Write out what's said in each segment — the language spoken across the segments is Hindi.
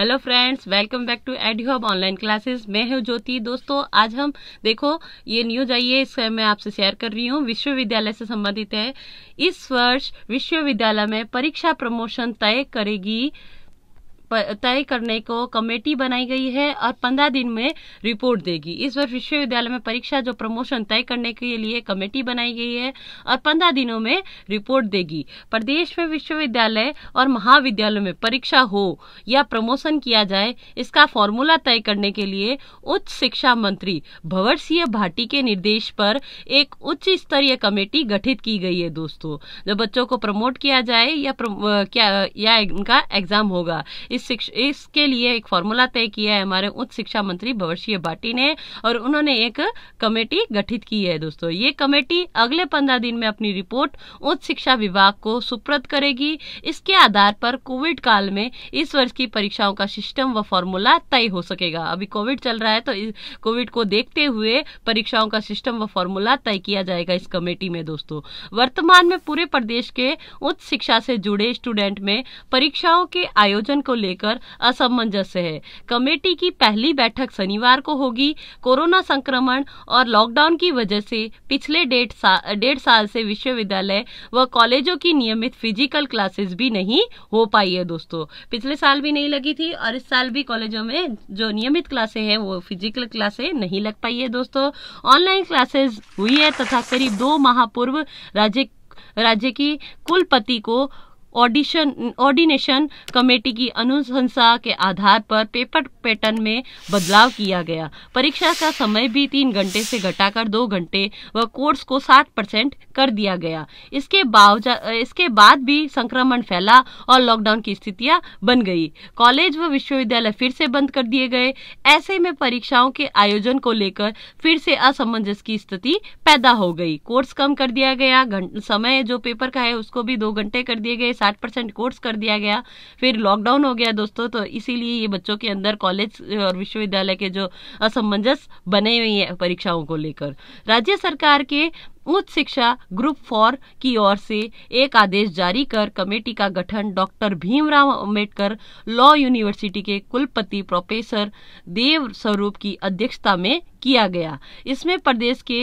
hello friends welcome back to ed hub online classes मैं हूं ज्योति दोस्तों आज हम देखो ये न्यूज आई है इसका मैं आपसे शेयर कर रही हूँ विश्वविद्यालय से संबंधित है इस वर्ष विश्वविद्यालय में परीक्षा प्रमोशन तय करेगी तय करने को कमेटी बनाई गई है और पंद्रह दिन में रिपोर्ट देगी इस वर्ष विश्वविद्यालय में परीक्षा जो प्रमोशन तय करने के लिए कमेटी बनाई गई है और पंद्रह दिनों में रिपोर्ट देगी प्रदेश में विश्वविद्यालय और महाविद्यालय में परीक्षा हो या प्रमोशन किया जाए इसका फॉर्मूला तय करने के लिए उच्च शिक्षा मंत्री भंवर सिंह भाटी के निर्देश पर एक उच्च स्तरीय कमेटी गठित की गई है दोस्तों जब बच्चों को प्रमोट किया जाए या क्या या इनका एग्जाम होगा इस इसके लिए एक फॉर्मूला तय किया है हमारे उच्च शिक्षा मंत्री भविष्य भाटी ने और उन्होंने एक कमेटी गठित की है दोस्तों ये कमेटी अगले पंद्रह दिन में अपनी रिपोर्ट उच्च शिक्षा विभाग को सुप्रत करेगी इसके आधार पर कोविड काल में इस वर्ष की परीक्षाओं का सिस्टम व फॉर्मूला तय हो सकेगा अभी कोविड चल रहा है तो कोविड को देखते हुए परीक्षाओं का सिस्टम व फॉर्मूला तय किया जाएगा इस कमेटी में दोस्तों वर्तमान में पूरे प्रदेश के उच्च शिक्षा से जुड़े स्टूडेंट में परीक्षाओं के आयोजन को लेकर लेकर असमंजस्य है कमेटी की पहली बैठक शनिवार को होगी कोरोना संक्रमण और लॉकडाउन की वजह से पिछले डेढ़ सा, साल से विश्वविद्यालय व कॉलेजों की नियमित फिजिकल क्लासेस भी नहीं हो पाई है दोस्तों पिछले साल भी नहीं लगी थी और इस साल भी कॉलेजों में जो नियमित क्लासे है वो फिजिकल क्लासे नहीं लग पाई है दोस्तों ऑनलाइन क्लासेस हुई है तथा करीब दो माह पूर्व राज्य राज्य की कुलपति को ऑडिशन ऑर्डिनेशन कमेटी की अनुशंसा के आधार पर पेपर पैटर्न में बदलाव किया गया परीक्षा का समय भी तीन घंटे से घटाकर दो घंटे व कोर्स को सात परसेंट कर दिया गया इसके बावजूद इसके बाद भी संक्रमण फैला और लॉकडाउन की स्थितियां बन गई कॉलेज व विश्वविद्यालय फिर से बंद कर दिए गए ऐसे में परीक्षाओं के आयोजन को लेकर फिर से असमंजस की स्थिति पैदा हो गई कोर्स कम कर दिया गया समय जो पेपर का है उसको भी दो घंटे कर दिए गए साठ परसेंट कोर्स कर दिया गया फिर लॉकडाउन हो गया दोस्तों तो इसीलिए ये बच्चों के अंदर कॉलेज और विश्वविद्यालय के जो असमंजस बने हुए हैं परीक्षाओं को लेकर राज्य सरकार के उच्च शिक्षा ग्रुप फोर की ओर से एक आदेश जारी कर कमेटी का गठन doctor Bhimrao Ambedkar law university के कुलपति प्रोफेसर देव स्वरूप की अध्यक्षता में किया गया इसमें प्रदेश के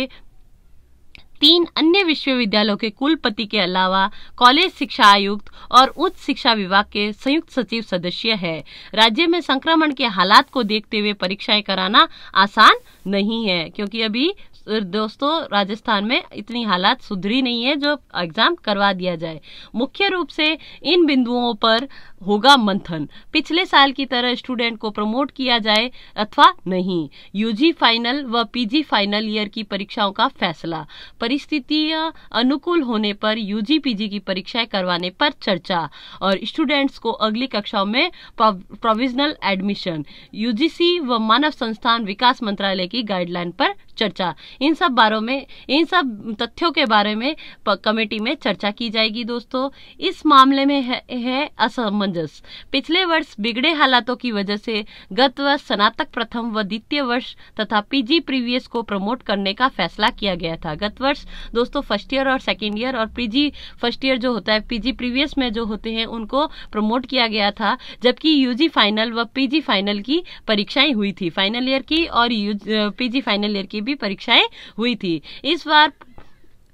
तीन अन्य विश्वविद्यालयों के कुलपति के अलावा कॉलेज शिक्षा आयुक्त और उच्च शिक्षा विभाग के संयुक्त सचिव सदस्य है राज्य में संक्रमण के हालात को देखते हुए परीक्षाएं कराना आसान नहीं है क्योंकि अभी दोस्तों राजस्थान में इतनी हालात सुधरी नहीं है जो एग्जाम करवा दिया जाए मुख्य रूप से इन बिंदुओं पर होगा मंथन पिछले साल की तरह स्टूडेंट को प्रमोट किया जाए अथवा नहीं यूजी फाइनल व पीजी फाइनल ईयर की परीक्षाओं का फैसला परिस्थितियां अनुकूल होने पर यूजी पीजी की परीक्षाएं करवाने पर चर्चा और स्टूडेंट्स को अगली कक्षाओं में प्रोविजनल एडमिशन यूजीसी व मानव संस्थान विकास मंत्रालय की गाइडलाइन पर चर्चा इन सब बारों में इन सब तथ्यों के बारे में कमेटी में चर्चा की जाएगी दोस्तों इस मामले में है, है असमंजस पिछले वर्ष बिगड़े हालातों की वजह से गत वर्ष स्नातक प्रथम व द्वितीय वर्ष तथा पीजी प्रीवियस को प्रमोट करने का फैसला किया गया था गत वर्ष दोस्तों फर्स्ट ईयर और सेकेंड ईयर और पीजी फर्स्ट ईयर जो होता है पीजी प्रीवियस में जो होते हैं उनको प्रमोट किया गया था जबकि यूजी फाइनल व पीजी फाइनल की परीक्षाएं हुई थी फाइनल ईयर की और पीजी फाइनल ईयर की भी परीक्षाएं हुई थी इस बार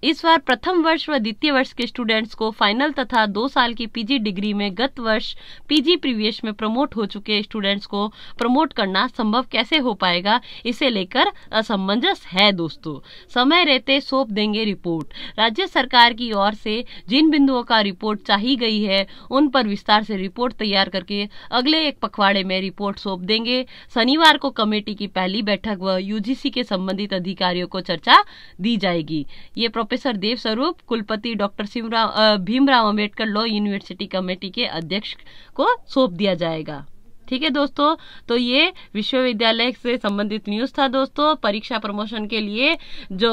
इस बार प्रथम वर्ष व द्वितीय वर्ष के स्टूडेंट्स को फाइनल तथा दो साल की पीजी डिग्री में गत वर्ष पीजी प्रीवियस में प्रमोट हो चुके स्टूडेंट्स को प्रमोट करना संभव कैसे हो पाएगा इसे लेकर असमंजस है दोस्तों समय रहते सौंप देंगे रिपोर्ट राज्य सरकार की ओर से जिन बिंदुओं का रिपोर्ट चाही गई है उन पर विस्तार से रिपोर्ट तैयार करके अगले एक पखवाड़े में रिपोर्ट सौंप देंगे शनिवार को कमेटी की पहली बैठक व यूजीसी के संबंधित अधिकारियों को चर्चा दी जाएगी ये प्रोफेसर देव स्वरूप कुलपति डॉक्टर सिमराव Bhimrao Ambedkar law university committee के अध्यक्ष को सौंप दिया जाएगा ठीक है दोस्तों तो ये विश्वविद्यालय से संबंधित न्यूज था दोस्तों परीक्षा प्रमोशन के लिए जो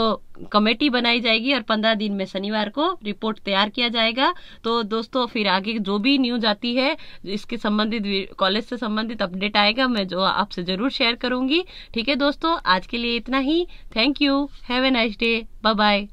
कमेटी बनाई जाएगी और पंद्रह दिन में शनिवार को रिपोर्ट तैयार किया जाएगा तो दोस्तों फिर आगे जो भी न्यूज आती है इसके संबंधित कॉलेज से संबंधित अपडेट आएगा मैं जो आपसे जरूर शेयर करूंगी ठीक है दोस्तों आज के लिए इतना ही thank you have a nice day bye bye